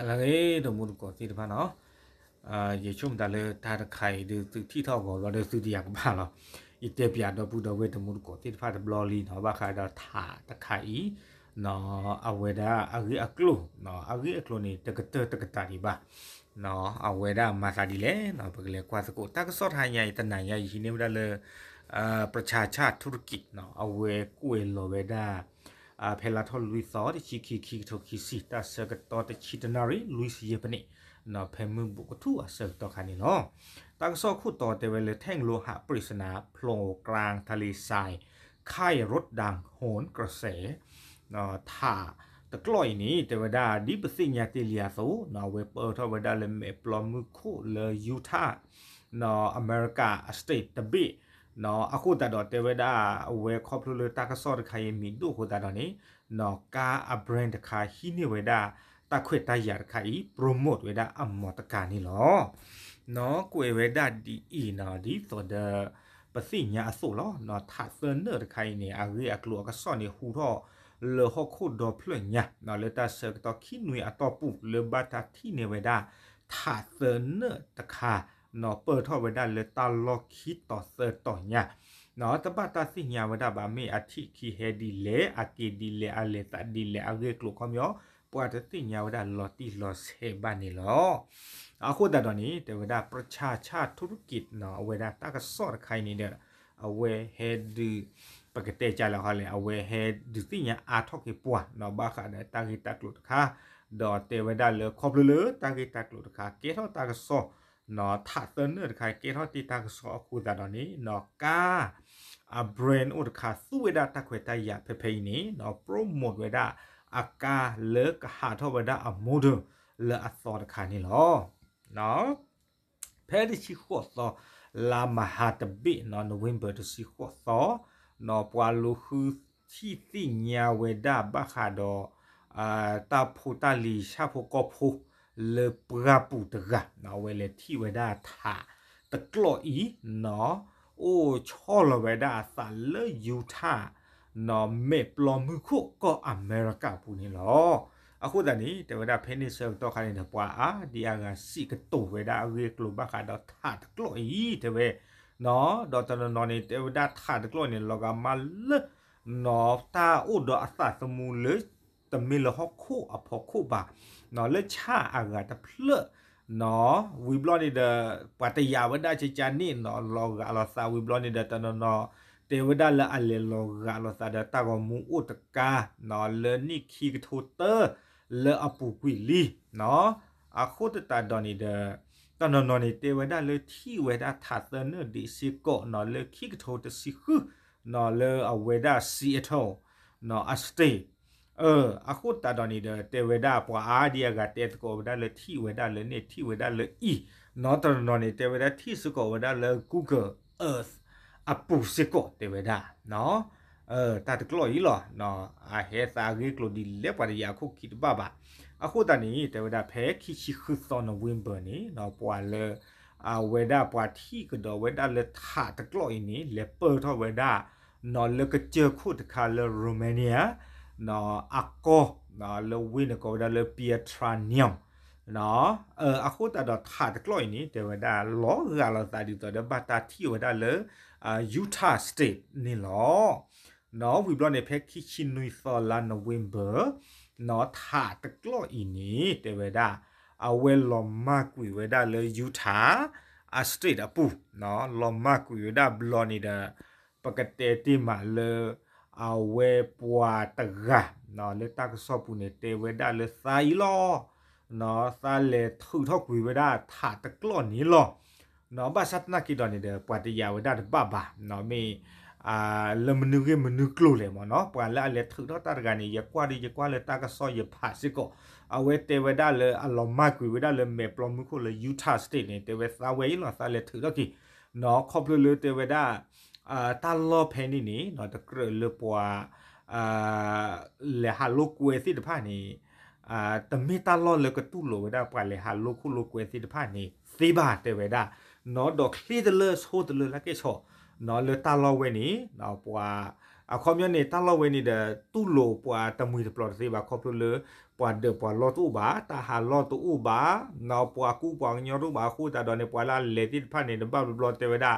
అలాగే దొమ్ముడు కో తీ దపా నో ఆ ye chum da le ta da khai de tu thi thaw ko lo de su di ya ba lo i te pya do pu do we de mu ko ti pha de blo li no ba kha da tha ta khai no a we da a gi a klo no a gi a klo ni ta ka ta ta ka ta ni ba နော်အဝဲဒါမာစာဒီလေနော်ပကလေကွာစကိုတက်ဆော့ထိုင်ရိုင်တနန်ရိုင်ရင်းနေမဒါလေအာပရချာချာတူရကီနော်အဝဲကွေလိုဝဲဒါอาเพลาทอลุยซอที่ชิคิคิทอคิสิตาเสกตอต่ชิตนารีลุยสิเยปนี่นาเพมือบุกทั่วเสกตอคันนี่เนาะตั้งซอคู่ต่อแต่เวลแท่งโลหะปริศนาโผล่กลางทะเลทรายค่ายรถดังโหนกระแสนาถ่าตะกล้อยนี้แต่วดาดิปซิญาติเลียสูนาเวเปอร์ทวดาเลเมปลอมมือคู่เลยยูทาหนาอเมริกาสเตทตบีနော်အခုတတော်တေဝဒဝဲခေါပလူတကဆော့တခိုင်မီတို့ခုတတော်နေနော်ကာအဘရန်တခါဟီနေဝဲဒါတခွေတရတခိုင်ပရိုမိုတ်ဝဲဒါအမော်တကာနေလောနော်ကွေဝဲဒါဒီအီနော်ဒီဆိုဒပစီညာအစို့လောနော်သာဆန်နော်တခိုင်နေအဂေအကလောကဆော့နေဟူတော့လေဟခုဒပလညာနော်လေတာစက်တော့ခိနွေအတော့ပူလေဘာတာတိနေဝဲဒါသာဆန်နော်တခါနော်เปิดทอดไว้ได้เลยตาลอคิดต่อเสิร์ตต่อเนี่ยနော်တပတ်တသိညာဝဒပါမေအထိခိဟေဒီလေအကေဒီလေအလေတဒီလေအဂေကလခမျောပွာတသိညာဝဒလော်တီလော်ဆေဘာနီလောအခုတတော်နီတေဝဒပရချာချธุรกิจနော်အဝေဒတကဆော့ခိုင်းနေတဲ့အဝေဟေဒီပကတေချာလောဟလေအဝေဟေဒီသိညာအာထောက်ကေပွာနော်ဘာခဒတာဂီတကလတခါဒေါ်တေဝဒလေခေါပလူလေတာဂီတကလတခါကေထောတာကဆော့နော်ထာသန်နဲ့တခိုင်ကေထောတီတာဆောအခုဒါတော့နီနော်ကာအဘရန်ဥဒခါသူဝေဒတခွေတိုင်ရဖဖိနေနော်ပရိုမိုဝေဒအကာလေကဟာထောဝေဒအမူဒလအသောတခါနီလောနော်ဖဲဒီချီခော့သောလာမဟာတဘိနော်နိုဝင်ဘာတစီခော့သောနော်ပွာလူခုတီတိညာဝေဒဘခါတော့အာတာဖူတာလီရှာဖို့ကောဖို့ le prapu tra na we le thi we da tha ta klo i no o cho lo we da sa le yu tha no me plo mu khu ko america pu ni lo အခုတည်းတဝဒဖိနိဆယ်တော့ခါနေပွားအာဒီအကစီကတူဝဒအဝေကလဘခါတော့ထတ်ကလို့ဤတဝဲနော်ဒေါ်တနော်နေတဝဒထတ်ကလို့နေလောကမလနော်တာဥဒအသသမူလေတမီလဟခုအဖို့ခုပါနော်လက်ချအာဂါတဖလနော်ဝီဘလော့နေတဲ့ပတယာဝဒချေချာနေနော်လောကအလောစာဝီဘလော့နေတဲ့တနော်နော်တေဝဒလာအလေလောကလောစာဒတာကမူဥတကာနော်လနိခိကထိုတာလအပူကွီလီနော်အခုတတာဒနီဒတနနနီတေဝဒလေသီဝဒသာသနဒီစီကောနော်လခိကထိုတစီခုနော်လအဝေဒစီအထောနော်အစတေเอออะคุตาดอนีเดเตเวดาปวาอาเดียกาเตตโกวดาเลที่เวดาเลเนที่เวดาเลอีนอตรนอนีเตเวดาที่สโกวดาเล Google Earth အပူစစ်ကိုတေဝဒနော်အဲတတ်ကလော်ကြီးလော်နော်အဟဲသာဂေကလိုဒီလက်ပါရီအခုခိတပါပါအခုတန်နီတေဝဒဖဲခိရှိခုသောနဝင်းဘာနီနော်ပွာလေအဝေဒပွာတီကတော့ဝေဒလက်ထာတကလော်ကြီးနီလက်ပေါ်ထဝေဒနော်လကချေခုတခါလေရိုမေးနီးယားနော်အကောနော်လဝိနကောဒါလပီယထရာနီယမ်နော်အခုတတော်ခါတကလို့နီတေဝဒါလောဂါလတာဒီတော်ဘတာတီဝဒါလယူတာစတေ့နီလောနော်ဝီဘလော့နေဖက်ခီချီနွီဆော်လာနိုဝင်ဘာနော်ခါတကလို့ဤနီတေဝဒါအဝဲလောမကွေဝဒါလယူတာအစတေ့အပူနော်လောမကွေဝဒါဘလော့နီဒါပကတဲ့တီမာလောอาเวปัวตะกะเนาะเลตักสอบุเนเตเวดาเลสายลอเนาะซาเลถือทอกวีเวดาถาตะกลอนนี้ลอเนาะบาสัตนากิดอนเดปวติยาเวดาบะบะเนาะมี อ่าลมนึกมนึกลูเลยมเนาะปวละเลถือทอตะกะนี่ยกว่าดียกว่าเลตากสอเยผาสิกอအဝဲတေဝဒါလေအလောမကွေဝဒါလေမေပလမှုကိုလေယူတာစတေနေတေဝသာဝဲနော်သာလေထူတော့ကီနော်ခေါပလူလေတေဝဒါအာတလောဖဲနီနီနော်တကရလပွာအာလေဟာလုကွေစီတဖာနီအာတမေတလောလကတူလောဝဒါပါလေဟာလုခုလုကွေစီတဖာနီသေးပါတဲ့ဝဒါနော်ဒေါကလီဒလဆိုဒလလကေချောနော်လတလောဝဲနီနော်ပွာအခေါ်မြနေတလောဝဲနီတဲ့တူလောပွာတမွေပလော့စေပါခေါ်ပလောပွာဒေပွာလောတူဘာတာဟာလောတူဘာနော်ပွာကူပွာညောတူဘာခူတာဒေါ်နေပွာလာလေတိဖာနေဘဘလော့တဲ့ဝဒါ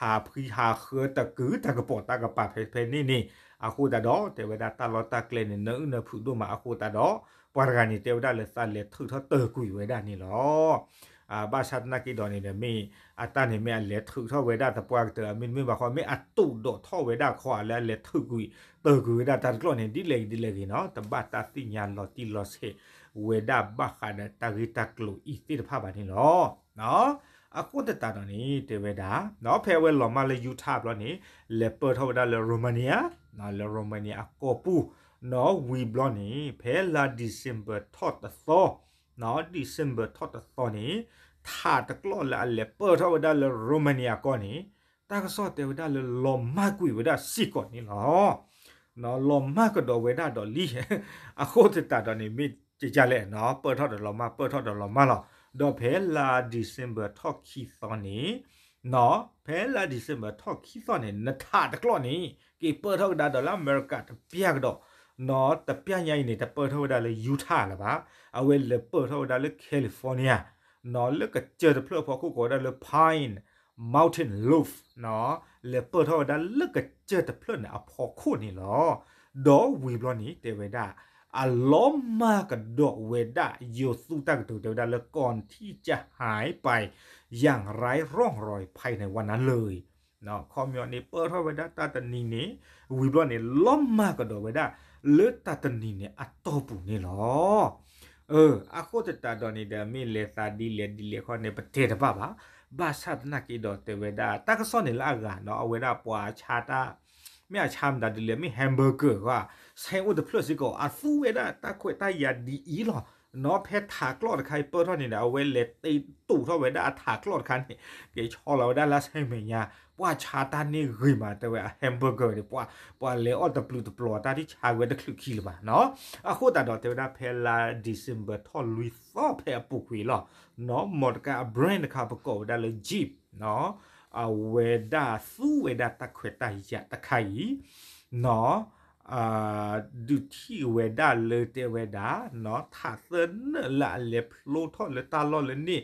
ဟာဖီဟာခေတကူတကပေါ်တကပဖေဖေနိနိအခုတတော့တေဝဒတလတကလေနနနဖုဒုမအခုတတော့ပရဂနိတေဝဒလစလေထုထတကူဝေဒနိလောအာဘာသနာကိဒနိနမေအတနိမေလေထုထဝေဒတပွားတမင်မဘခမေအတုဒထဝေဒခွာလေလေထုကူတကူဝေဒတကလနိဒီလေဒီလေနော်တဘတတိညာလောတိလောစေဝေဒဘခဒတဂိတကလုဣတိတဖဘာနိလောနော်အကုတ်တတာနေတေဝဒါနော်ဖဲဝဲလော်မလေယူထားဘလောနေလေပါထောဒါလေရိုမာနီယာနော်လေရိုမာနီယာအကောပူနော်ဝီဘလောနေဖဲလာဒီဇင်ဘာထော့တသောနော်ဒီဇင်ဘာထော့တသောနေထာတကလော်လာလေပါထောဒါလေရိုမာနီယာကောနေတာကစောတေဝဒါလေလော်မကွေဝဒါစီကောနေလောနော်လော်မကတော့ဝဲဒါတော့လီအကုတ်တတာနေမိကြကြလဲနော်ပါထော့တော်လော်မပါထော့တော်လော်မလော်ดอเพลาดิเซมเบอร์ทอกคีซอนนี่เนาะเพลาดิเซมเบอร์ทอกคีซอนนี่นัทาตะกลอนี่กีเปิดเท่าดาดอลอเมริกาตะเปียกดอกเนาะตะเปียกใหญ่นี่ตะเปิดเท่าดาเลยยูทาห์ละบาเอาเวลเปิดเท่าดาเลยแคลิฟอร์เนียเนาะเลกะเจอตะเพลอพอกูก็ดาเลยพายน์ mountain loaf เนาะเลเปิดเท่าดาเลกะเจอตะเพลอนะอพอคู่นี่หรอดอวีบลอนี่เตเวดาอารมณ์มากระดกเวดาโยสู้ตั้งตัวเดียวได้แล้วก่อนที่จะหายไปอย่างไร้ร่องรอยภายในวันนั้นเลยเนาะคอมยอนนี่เปิดเข้าไปได้ตาตันนีนี่วิบลอนนี่ล้มมากกระโดดไปได้เลือดตาตันนีเนี่ยอัตโตปุ่นี่หรอเอออาโคจะตาดอนนี่เดมีเลซาดีเลดีเลข้อในประเทศป่ะปะบาชาตนักอีดอเตเวดาตากซ่อนในลากาเนาะเอาเวดาปัวชาตาไม่อาชามดาดิเลไม่แฮมเบอร์เกอร์ว่าဆိုင်ဦးတဖလစီကောအဖူဝဲတာတခွေတရဒီအီလောနော်ဖက်ထာကလော့တခိုင်ပေါ်တော့နေတာဝဲလက်တိတူတော့ဝဲတာထာကလော့တခါနေကေချော်လာဝဲတာလဆိုင်မညာပွာချာတာနေဂိမာတဝဲဟမ်ဘာဂါတွေပွာပွာလေအော်တပလူတပလော်တာဒီချာဝဲတခလူခီလပါနော်အခုတာတော့တေဒါဖဲလာဒီဇင်ဘာထော်လူဖော်ဖဲပူခွေလောနော်မော်တကာဘရန်တခါပကောဒါလေဂျီနော်အဝဲဒါသူဝဲဒါတခွေတိုင်ရတခိုင်နော်အာဒုတိဝေဒါလေတေဝေဒါနော်သာသနလာလေဖလိုထောလေတာလောလေနိ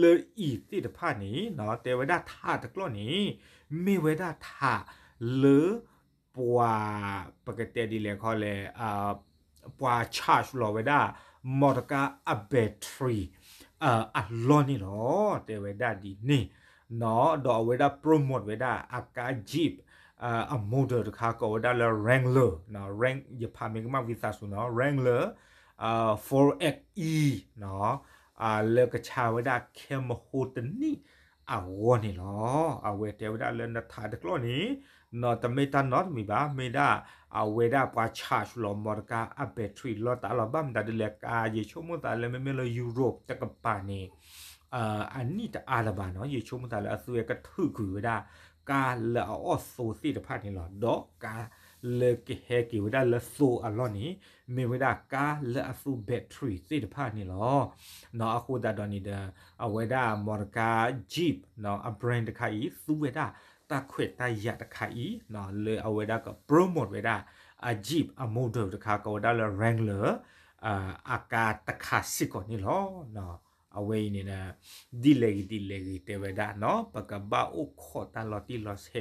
လေဤတိတဖာနီနော်တေဝေဒါသာတကလောနီမေဝေဒါသာလေပွာပကတိဒီလေခေါ်လေအာပွာချာရှ်လောဝေဒါမော်တကာအဘက်ထရီအာအလောနီလောတေဝေဒါဒီနိနော်ဒေါ်ဝေဒါပရိုမိုတ်ဝေဒါအကာဂျီပအမိုဒတခါကောဒါလာ Wrangler နော် rank ရပါမင်္ဂမဝိသဆုနော် Wrangler အာ 4xe နော်အာလကချာဝဒါခေမဟုတနီအဝနီလောအဝေတေဝဒါလနထာတကလောနီနော်တမေတာနော်မီပါမေဒါအဝေဒါပါချာရှလောမော်ကာအဘက်ထရီလောတာလဘမ်ဒါဒလကာယေချုံမတာလမေမေလယူရိုပတကပါနီအာအနိတအာလဘာနော်ရေချိုးမသားလဲအဆူရကထုကူဒါကာလော့ဆိုစီတဖတ်နေလောဒေါကာလေကဟဲကီဝဒါလဆိုအလောနီမေဝဒါကာလအဆူဘက်ထရီစီတဖတ်နေလောနော်အခုဒါတော်နေတဲ့အဝေဒါမော်ကာဂျစ်နော်အဘရန်တခိုင်သူဝေဒါတခွေတရတခိုင်နော်လေအဝေဒါကပရိုမိုတ်ဝေဒါအဂျစ်အမိုဒိုတခါကောဒါလရန်ဂလာအာအကာတခါစီကောနီလောနော်အဝေးနေနာဒီလေဒီလေတေဝဒါနော်ပကဘာဥခောတာလတိလဆေ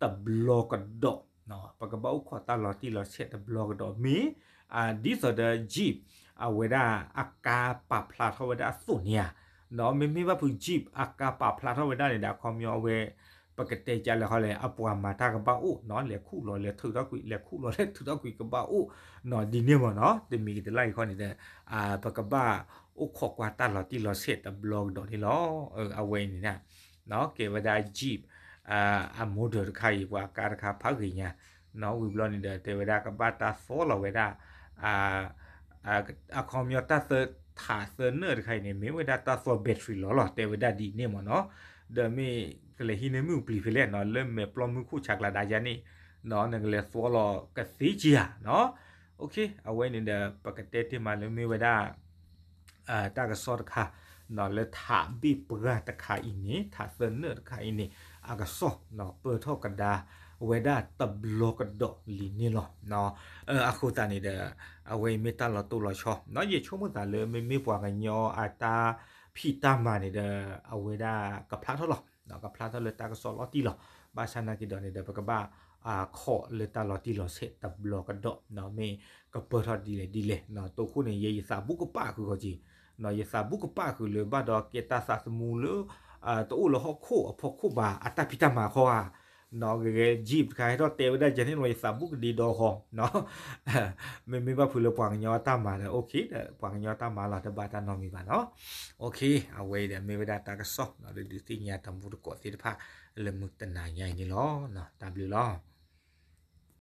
တဘလောကဒေါနော်ပကဘာဥခောတာလတိလဆေတဘလောကဒေါမီအာဒီဆိုဒဂျီအဝေဒါအကာပပလာထဝဒါဆုနီယာနော်မေမေဘဖူဂျီအကာပပလာထဝဒါနေတာခေါမျောဝဲปกติจะเลยเขาเลยอปวามาทากระเป๋าอู้นอนเลยคู่รอเลยถือตะกุยเลยคู่รอเลยถือตะกุยกระเป๋าอู้นอนดีเนี่ยมั้งเนาะจะมีกี่ไล่ข้อนี้เนี่ยอ่าปกบ้าโอ้ขอกว่าตัดเราที่เราเสร็จบล็อกดอกที่เราเออเอาไว้นี่นะเนาะเก็บว่าได้จีบอ่าอ่ะโมเดลใครว่าการคาพักอย่างเงี้ยเนาะวิบลอนี่เดแต่เวลากับบาตาโซเราเวลาอ่าอ่าอ่ะคอมพิวเตอร์เซอร์ถาเซอร์เนอร์ใครเนี่ยไม่เวลาตาโซแบตเตอรี่หรอแต่เวลาดีเนี่ยมั้งเนาะเดี๋ยวมีก็เลยหินมือปลีไปแล้วเนาะเริ่มเมปลอมมือคู่ฉากละดายานี่ เนาะนั่นก็เลยโซเรากระสีเจียเนาะ โอเคเอาไว้ในเดปกติที่มาเลยไม่เวลาအာတာကစောတခါနော်လေသာဘိပရတခါအင်းနေသာစနတခါအင်းနေအကစောနော်ပထောကဒါဝေဒတဘလောကဒလီနီလောနော်အခုတန်နေတဲ့အဝေးမေတ္တာလတူလချောနော်ရေချုံမတာလေမေမေပွားကညောအတာဖိတမနေတဲ့အဝေဒကဖလာထောလောနော်ကဖလာထောလေတာကစောလောတီလောဘာသနာကိဒနေတဲ့ပကဘာအာခေါ်လေတာလော်တီလော်ဆက်တဘလော့ကတော့နော်မေကပေါ်ထဒီလေဒီလေနော်တို့ခုနေရေးစာဘူးကပါခုကိုကြည့်နော်ယစာဘူးကပါခုလေဘာတော့ကေတာစာစမူလအာတူလဟခုအဖို့ခုပါအတပိတမခေါ်နော်ရေဂျီပခိုင်တော့တေဝဒဂျန်နီဝေစာဘူးကဒီတော့ဟောနော်မေမေဘဖူလပွားညောတာမာလေโอเคတဲ့ပွားညောတာမာလာတဘာတာနော်မီပါနော်โอเคအဝေးတဲ့မေဝဒတာကဆော့နော်ဒီတင်ညာတမ်ဘူးကိုတိတဖာလေမုတနာညာနေလောနော်တမ်လူလော